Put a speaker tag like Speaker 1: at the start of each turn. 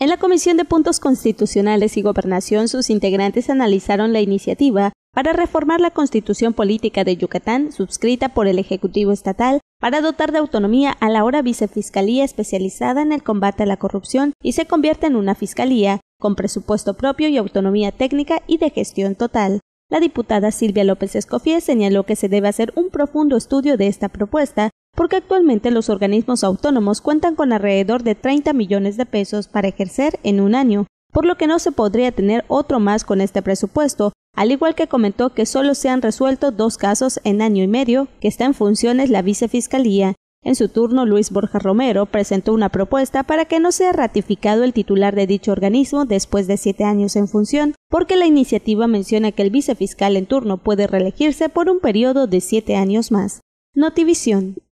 Speaker 1: En
Speaker 2: la Comisión de Puntos Constitucionales y Gobernación, sus integrantes analizaron la iniciativa para reformar la Constitución Política de Yucatán, suscrita por el Ejecutivo Estatal, para dotar de autonomía a la hora Vicefiscalía especializada en el combate a la corrupción y se convierte en una fiscalía, con presupuesto propio y autonomía técnica y de gestión total. La diputada Silvia López Escofié señaló que se debe hacer un profundo estudio de esta propuesta porque actualmente los organismos autónomos cuentan con alrededor de 30 millones de pesos para ejercer en un año, por lo que no se podría tener otro más con este presupuesto, al igual que comentó que solo se han resuelto dos casos en año y medio que está en funciones la vicefiscalía. En su turno, Luis Borja Romero presentó una propuesta para que no sea ratificado el titular de dicho organismo después de siete años en función, porque la iniciativa menciona que el vicefiscal en turno puede reelegirse por un periodo de siete
Speaker 3: años más.
Speaker 4: Notivisión.